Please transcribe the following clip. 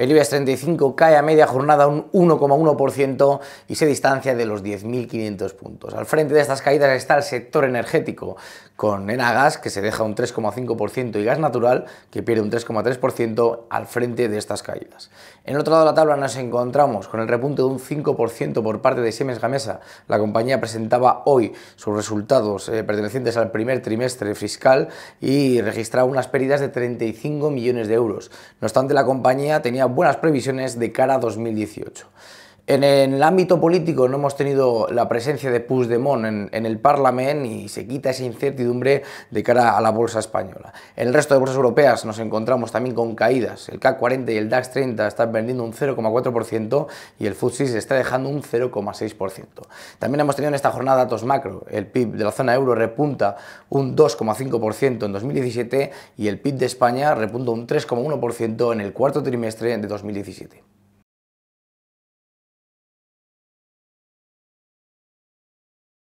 El IBEX 35 cae a media jornada un 1,1% y se distancia de los 10.500 puntos. Al frente de estas caídas está el sector energético, con Enagas, que se deja un 3,5%, y Gas Natural, que pierde un 3,3% al frente de estas caídas. En otro lado de la tabla nos encontramos con el repunte de un 5% por parte de Siemens Gamesa. La compañía presentaba hoy sus resultados eh, pertenecientes al primer trimestre fiscal y registraba unas pérdidas de 35 millones de euros. No obstante, la compañía tenía buenas previsiones de cara a 2018. En el ámbito político no hemos tenido la presencia de Puigdemont en, en el Parlamento y se quita esa incertidumbre de cara a la bolsa española. En el resto de bolsas europeas nos encontramos también con caídas. El CAC 40 y el DAX 30 están vendiendo un 0,4% y el Futsis está dejando un 0,6%. También hemos tenido en esta jornada datos macro. El PIB de la zona euro repunta un 2,5% en 2017 y el PIB de España repunta un 3,1% en el cuarto trimestre de 2017.